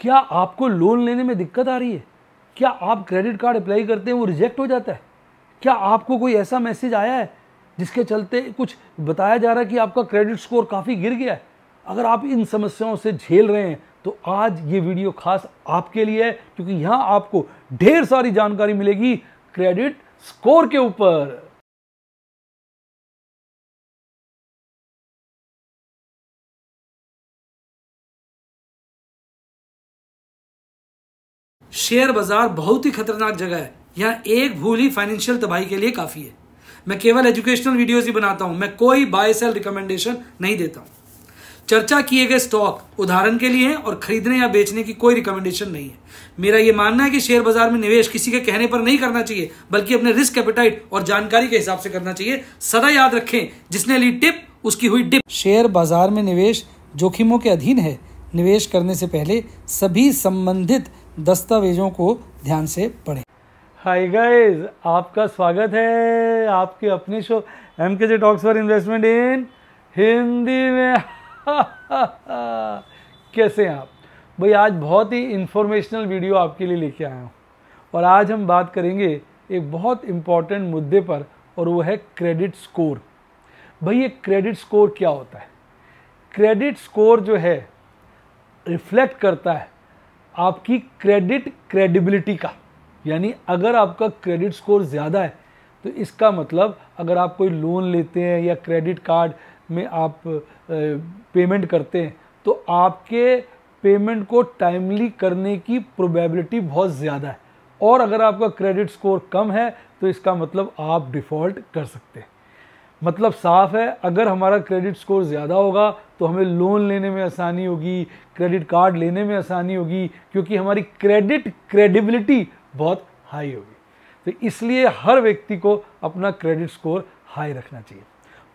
क्या आपको लोन लेने में दिक्कत आ रही है क्या आप क्रेडिट कार्ड अप्लाई करते हैं वो रिजेक्ट हो जाता है क्या आपको कोई ऐसा मैसेज आया है जिसके चलते कुछ बताया जा रहा है कि आपका क्रेडिट स्कोर काफ़ी गिर गया है अगर आप इन समस्याओं से झेल रहे हैं तो आज ये वीडियो खास आपके लिए है क्योंकि यहाँ आपको ढेर सारी जानकारी मिलेगी क्रेडिट स्कोर के ऊपर शेयर बाजार बहुत ही खतरनाक जगह है यहाँ एक भूल ही फाइनेंशियल तबाही के लिए काफ़ी है मैं केवल एजुकेशनल वीडियोस ही बनाता हूँ मैं कोई बाय सेल रिकमेंडेशन नहीं देता हूँ चर्चा किए गए स्टॉक उदाहरण के लिए हैं और खरीदने या बेचने की कोई रिकमेंडेशन नहीं है मेरा यह मानना है कि शेयर बाजार में निवेश किसी के कहने पर नहीं करना चाहिए बल्कि अपने रिस्क कैपिटाइट और जानकारी के हिसाब से करना चाहिए सदा याद रखें जिसने ली टिप उसकी हुई डिप शेयर बाजार में निवेश जोखिमों के अधीन है निवेश करने से पहले सभी संबंधित दस्तावेजों को ध्यान से पढ़ें हाय गाइस आपका स्वागत है आपके अपने show M K J talks for investment in Hindi में कैसे हैं आप भाई आज बहुत ही इन्फॉर्मेशनल वीडियो आपके लिए लेके आया हूँ और आज हम बात करेंगे एक बहुत इम्पॉर्टेंट मुद्दे पर और वो है क्रेडिट स्कोर भाई ये क्रेडिट स्कोर क्या होता है क्रेडिट स्कोर जो है रिफ्लेक्ट करता है आपकी क्रेडिट क्रेडिबिलिटी का यानी अगर आपका क्रेडिट स्कोर ज़्यादा है तो इसका मतलब अगर आप कोई लोन लेते हैं या क्रेडिट कार्ड में आप पेमेंट करते हैं तो आपके पेमेंट को टाइमली करने की प्रोबेबिलिटी बहुत ज़्यादा है और अगर आपका क्रेडिट स्कोर कम है तो इसका मतलब आप डिफ़ॉल्ट कर सकते हैं मतलब साफ है अगर हमारा क्रेडिट स्कोर ज़्यादा होगा तो हमें लोन लेने में आसानी होगी क्रेडिट कार्ड लेने में आसानी होगी क्योंकि हमारी क्रेडिट क्रेडिबिलिटी बहुत हाई होगी तो इसलिए हर व्यक्ति को अपना क्रेडिट स्कोर हाई रखना चाहिए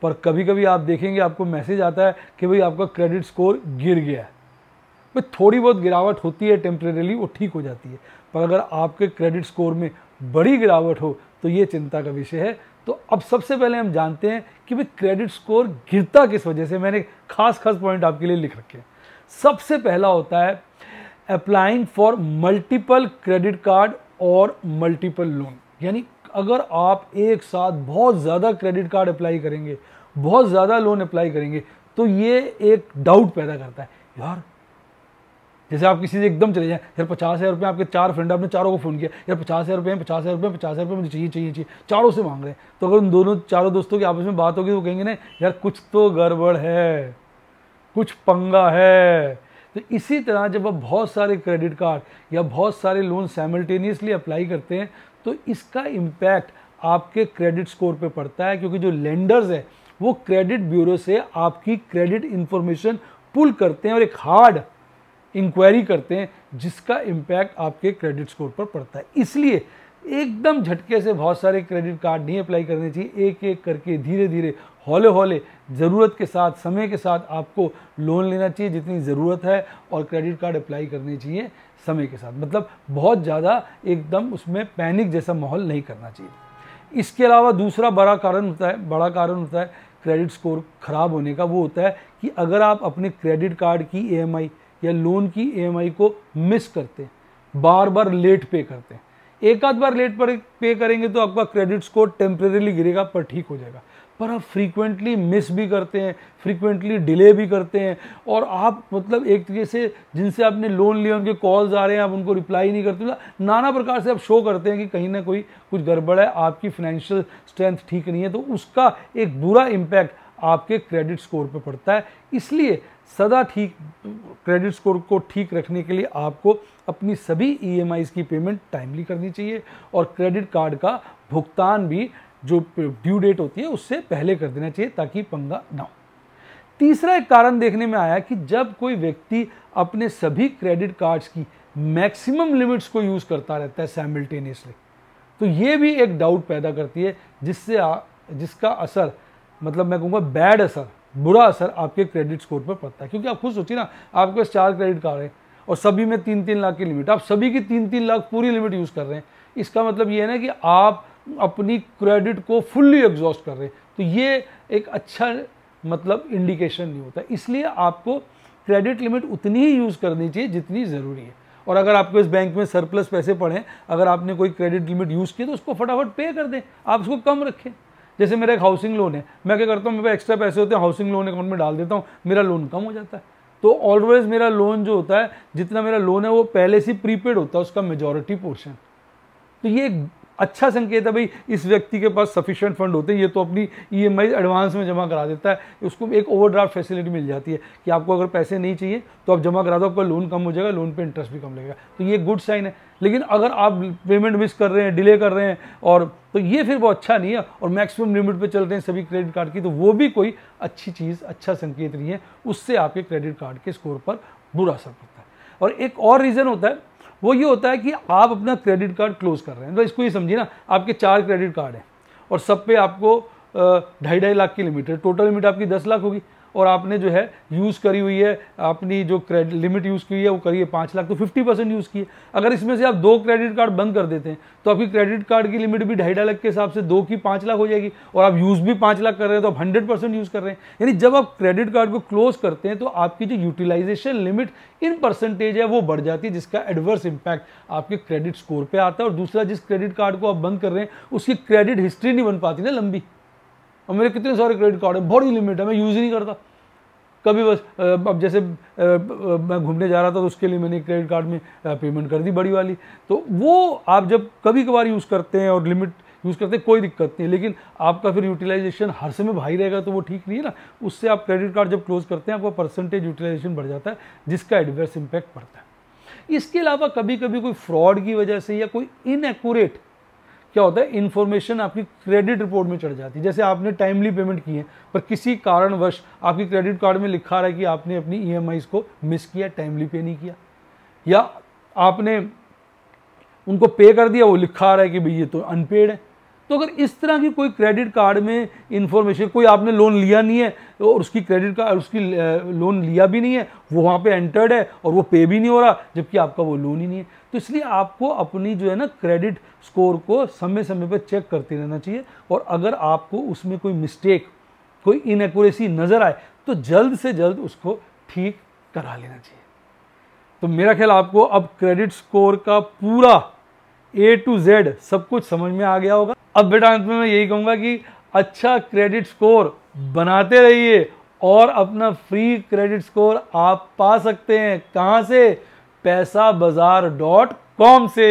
पर कभी कभी आप देखेंगे आपको मैसेज आता है कि भाई आपका क्रेडिट स्कोर गिर गया है भाई थोड़ी बहुत गिरावट होती है टेम्प्रेरली वो ठीक हो जाती है पर अगर आपके क्रेडिट स्कोर में बड़ी गिरावट हो तो ये चिंता का विषय है तो अब सबसे पहले हम जानते हैं कि भाई क्रेडिट स्कोर गिरता किस वजह से मैंने खास खास पॉइंट आपके लिए लिख रखे हैं सबसे पहला होता है applying for multiple credit card और मल्टीपल लोन यानी अगर आप एक साथ बहुत ज़्यादा क्रेडिट कार्ड अप्लाई करेंगे बहुत ज़्यादा लोन अप्लाई करेंगे तो ये एक डाउट पैदा करता है यार जैसे आप किसी से एकदम चले जाए यार पचास हज़ार रुपये आपके चार फ्रेंड आपने चारों को फ़ोन किया यार पचास हज़ार रुपये पचास हज़ार रुपये पचास हज़ार रुपये मुझे चाहिए चाहिए चाहिए चारों से मांग रहे हैं तो अगर उन दोनों चारों दोस्तों की आपस में बात होगी तो कहेंगे ना यार कुछ तो गड़बड़ है कुछ पंगा है तो इसी तरह जब आप बहुत सारे क्रेडिट कार्ड या बहुत सारे लोन साइमल्टेनियसली अप्लाई करते हैं तो इसका इम्पैक्ट आपके क्रेडिट स्कोर पे पड़ता है क्योंकि जो लेंडर्स हैं वो क्रेडिट ब्यूरो से आपकी क्रेडिट इन्फॉर्मेशन पुल करते हैं और एक हार्ड इंक्वायरी करते हैं जिसका इम्पैक्ट आपके क्रेडिट स्कोर पर पड़ता है इसलिए एकदम झटके से बहुत सारे क्रेडिट कार्ड नहीं अप्लाई करने चाहिए एक एक करके धीरे धीरे हौले हौले ज़रूरत के साथ समय के साथ आपको लोन लेना चाहिए जितनी ज़रूरत है और क्रेडिट कार्ड अप्लाई करने चाहिए समय के साथ मतलब बहुत ज़्यादा एकदम उसमें पैनिक जैसा माहौल नहीं करना चाहिए इसके अलावा दूसरा बड़ा कारण होता है बड़ा कारण होता है क्रेडिट स्कोर ख़राब होने का वो होता है कि अगर आप अपने क्रेडिट कार्ड की ई e या लोन की ई e को मिस करते हैं बार बार लेट पे करते हैं एक आध बार लेट पर पे करेंगे तो आपका क्रेडिट स्कोर टेम्परेली गिरेगा पर ठीक हो जाएगा पर आप फ्रीक्वेंटली मिस भी करते हैं फ्रीक्वेंटली डिले भी करते हैं और आप मतलब एक तरीके से जिनसे आपने लोन लिया उनके कॉल्स आ रहे हैं आप उनको रिप्लाई नहीं करते मतलब नाना प्रकार से आप शो करते हैं कि कहीं ना कोई कुछ गड़बड़ है आपकी फाइनेंशियल स्ट्रेंथ ठीक नहीं है तो उसका एक बुरा इम्पैक्ट आपके क्रेडिट स्कोर पर पड़ता है इसलिए सदा ठीक क्रेडिट स्कोर को ठीक रखने के लिए आपको अपनी सभी ई e की पेमेंट टाइमली करनी चाहिए और क्रेडिट कार्ड का भुगतान भी जो ड्यू डेट होती है उससे पहले कर देना चाहिए ताकि पंगा ना हो तीसरा एक कारण देखने में आया कि जब कोई व्यक्ति अपने सभी क्रेडिट कार्ड्स की मैक्सिमम लिमिट्स को यूज़ करता रहता है सैमिल्टेनियसली तो ये भी एक डाउट पैदा करती है जिससे जिसका असर मतलब मैं कहूँगा बैड असर बुरा असर आपके क्रेडिट स्कोर पर पड़ता है क्योंकि आप खुद सोचिए ना आपके पास चार क्रेडिट कार्ड है और सभी में तीन तीन लाख की लिमिट आप सभी की तीन तीन लाख पूरी लिमिट यूज़ कर रहे हैं इसका मतलब ये है ना कि आप अपनी क्रेडिट को फुल्ली एग्जॉस्ट कर रहे हैं तो ये एक अच्छा मतलब इंडिकेशन नहीं होता इसलिए आपको क्रेडिट लिमिट उतनी ही यूज़ करनी चाहिए जितनी ज़रूरी है और अगर आपको इस बैंक में सरप्लस पैसे पड़े अगर आपने कोई क्रेडिट लिमिट यूज़ की तो उसको फटाफट पे कर दें आप उसको कम रखें जैसे मेरा एक हाउसिंग लोन है मैं क्या करता हूँ मेरे पास एक्स्ट्रा पैसे होते हैं हाउसिंग लोन अकाउंट में डाल देता हूँ मेरा लोन कम हो जाता है तो ऑलवेज मेरा लोन जो होता है जितना मेरा लोन है वो पहले से प्रीपेड होता है उसका मेजोरिटी पोर्शन तो ये अच्छा संकेत है भाई इस व्यक्ति के पास सफिशिएंट फंड होते हैं ये तो अपनी ईएमआई e एडवांस में जमा करा देता है उसको एक ओवरड्राफ्ट फैसिलिटी मिल जाती है कि आपको अगर पैसे नहीं चाहिए तो आप जमा करा दो आपका लोन कम हो जाएगा लोन पे इंटरेस्ट भी कम लगेगा तो ये गुड साइन है लेकिन अगर आप पेमेंट मिस कर रहे हैं डिले कर रहे हैं और तो ये फिर वो अच्छा नहीं है और मैक्सिमम लिमिट पर चल रहे हैं सभी क्रेडिट कार्ड की तो वो भी कोई अच्छी चीज़ अच्छा संकेत नहीं है उससे आपके क्रेडिट कार्ड के स्कोर पर बुरा असर पड़ता है और एक और रीज़न होता है वो ये होता है कि आप अपना क्रेडिट कार्ड क्लोज कर रहे हैं तो इसको ये समझिए ना आपके चार क्रेडिट कार्ड हैं और सब पे आपको ढाई ढाई लाख की लिमिट है टोटल लिमिट आपकी दस लाख होगी और आपने जो है यूज़ करी हुई है अपनी जो क्रेडिट लिमिट यूज़ की है वो करिए पाँच लाख तो फिफ्टी परसेंट यूज़ किए अगर इसमें से आप दो क्रेडिट कार्ड बंद कर देते हैं तो आपकी क्रेडिट कार्ड की लिमिट भी ढाई ढाई लाख के हिसाब से दो की पाँच लाख हो जाएगी और आप यूज़ भी पाँच लाख कर रहे हैं तो आप हंड्रेड परसेंट यूज़ कर रहे हैं यानी जब आप क्रेडिट कार्ड को क्लोज करते हैं तो आपकी जो यूटिलाइजेशन लिमिट इन परसेंटेज है वो बढ़ जाती है जिसका एडवर्स इम्पैक्ट आपके क्रेडिट स्कोर पर आता है और दूसरा जिस क्रेडिट कार्ड को आप बंद कर रहे हैं उसकी क्रेडिट हिस्ट्री नहीं बन पाती ना लंबी और मेरे कितने सारे क्रेडिट कार्ड है बड़ी लिमिट है मैं यूज़ ही नहीं करता कभी बस अब जैसे मैं घूमने जा रहा था तो उसके लिए मैंने क्रेडिट कार्ड में पेमेंट कर दी बड़ी वाली तो वो आप जब कभी कभार यूज़ करते हैं और लिमिट यूज़ करते हैं कोई दिक्कत नहीं लेकिन आपका फिर यूटिलाइजेशन हर समय भाई रहेगा तो वो ठीक नहीं है ना उससे आप क्रेडिट कार्ड जब क्लोज करते हैं आपका परसेंटेज यूटिलाइजेशन बढ़ जाता है जिसका एडवर्स इम्पैक्ट पड़ता है इसके अलावा कभी कभी कोई फ्रॉड की वजह से या कोई इनएक्यूरेट क्या होता है इन्फॉर्मेशन आपकी क्रेडिट रिपोर्ट में चढ़ जाती है जैसे आपने टाइमली पेमेंट की है पर किसी कारणवश आपकी क्रेडिट कार्ड में लिखा रहा है कि आपने अपनी ई को मिस किया टाइमली पे नहीं किया या आपने उनको पे कर दिया वो लिखा रहा है कि भाई ये तो अनपेड है तो अगर इस तरह की कोई क्रेडिट कार्ड में इंफॉर्मेशन कोई आपने लोन लिया नहीं है और उसकी क्रेडिट कार्ड उसकी लोन लिया भी नहीं है वो वहाँ पे एंटर्ड है और वो पे भी नहीं हो रहा जबकि आपका वो लोन ही नहीं है तो इसलिए आपको अपनी जो है ना क्रेडिट स्कोर को समय समय पर चेक करते रहना चाहिए और अगर आपको उसमें कोई मिस्टेक कोई इनकोरेसी नज़र आए तो जल्द से जल्द उसको ठीक करा लेना चाहिए तो मेरा ख्याल आपको अब क्रेडिट स्कोर का पूरा ए टू जेड सब कुछ समझ में आ गया होगा अब बेटा अंत में मैं यही कहूँगा कि अच्छा क्रेडिट स्कोर बनाते रहिए और अपना फ्री क्रेडिट स्कोर आप पा सकते हैं कहाँ से पैसा बाजार डॉट कॉम से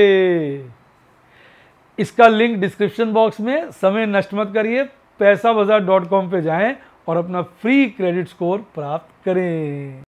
इसका लिंक डिस्क्रिप्शन बॉक्स में समय नष्ट मत करिए पैसा बाजार डॉट कॉम पर जाएँ और अपना फ्री क्रेडिट स्कोर प्राप्त करें